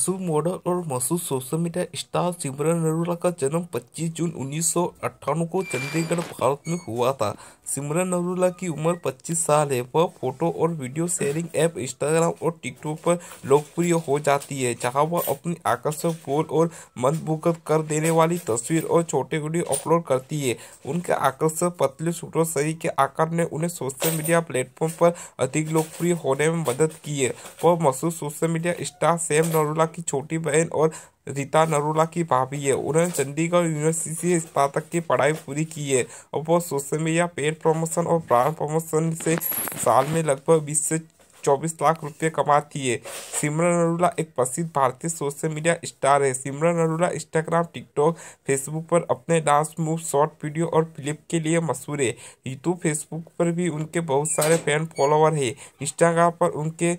मशहूर मॉडल और मशहूर social media star Simran Narula का जन्म 25 जून उन्नीस को चंडीगढ़ भारत में हुआ था सिमरन नरूला की उम्र 25 साल है वह फोटो और वीडियो शेयरिंग ऐप इंस्टाग्राम और टिकटॉक पर लोकप्रिय हो जाती है जहां वह अपनी आकर्षक बोल और मनभुगत कर देने वाली तस्वीर और छोटे वीडियो अपलोड करती है उनके आकर्षक पतले सूटों शरीर के आकार ने उन्हें सोशल मीडिया प्लेटफॉर्म पर अधिक लोकप्रिय होने में मदद की है वह मशहूर social media star Sam Narula की छोटी बहन और रीता नरोला की भाभी है उन्होंने चंडीगढ़ यूनिवर्सिटी से स्नातक की पढ़ाई पूरी की है और वो सोशल मीडिया पेड प्रमोशन और ब्रांड प्रमोशन से साल में लगभग बीस से चौबीस लाख रुपए कमाती है सिमरन अरोला एक प्रसिद्ध भारतीय सोशल मीडिया स्टार है Simran Arola Instagram TikTok Facebook पर अपने डांस मूव शॉर्ट वीडियो और क्लिप के लिए मशहूर है यूट्यूब फेसबुक पर भी उनके बहुत सारे फैन फॉलोवर है इंस्टाग्राम पर उनके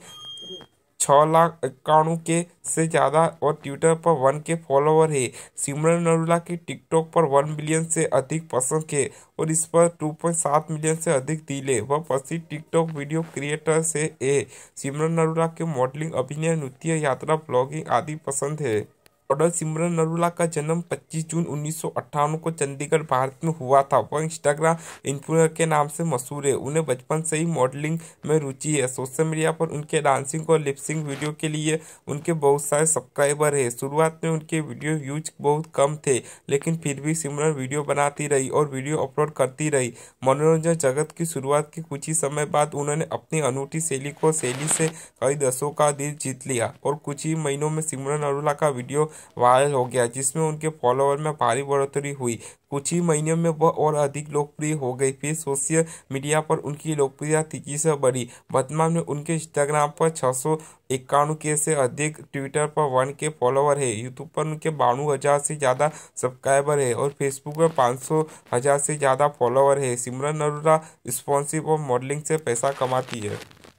छः लाख इक्यानवे के से ज़्यादा और ट्विटर पर वन के फॉलोवर है सिमरन अरोड़ा की टिकटॉक पर वन बिलियन से अधिक पसंद है और इस पर टू पॉइंट सात मिलियन से अधिक दिल है वह प्रसिद्ध टिकटॉक वीडियो क्रिएटर से है सिमरन अरोड़ा के मॉडलिंग अभिनय नृत्य यात्रा ब्लॉगिंग आदि पसंद है कर्नल सिमरन नरूला का जन्म 25 जून उन्नीस को चंडीगढ़ भारत में हुआ था वह इंस्टाग्राम इन्फ्लुएंसर के नाम से मशहूर है उन्हें बचपन से ही मॉडलिंग में रुचि है सोशल मीडिया पर उनके डांसिंग और लिपसिंग वीडियो के लिए उनके बहुत सारे सब्सक्राइबर है शुरुआत में उनके वीडियो व्यूज बहुत कम थे लेकिन फिर भी सिमरन वीडियो बनाती रही और वीडियो अपलोड करती रही मनोरंजन जगत की शुरुआत के कुछ ही समय बाद उन्होंने अपनी अनूठी शैली को शैली से कई दशों का दिल जीत लिया और कुछ ही महीनों में सिमरन अरोला का वीडियो वायरल हो गया जिसमें उनके फॉलोअर में भारी बढ़ोतरी हुई कुछ ही महीनों में वह और अधिक लोकप्रिय हो गई फिर सोशल मीडिया पर उनकी लोकप्रियता तेजी से बढ़ी वर्तमान में उनके इंस्टाग्राम पर छः सौ इक्यानवे के से अधिक ट्विटर पर वन के फॉलोअर है यूट्यूब पर उनके बानवे हज़ार से ज़्यादा सब्सक्राइबर है और फेसबुक पर पाँच सौ हज़ार से ज़्यादा फॉलोअर है सिमरन अरोरा स्पॉन्सिव और मॉडलिंग से पैसा कमाती है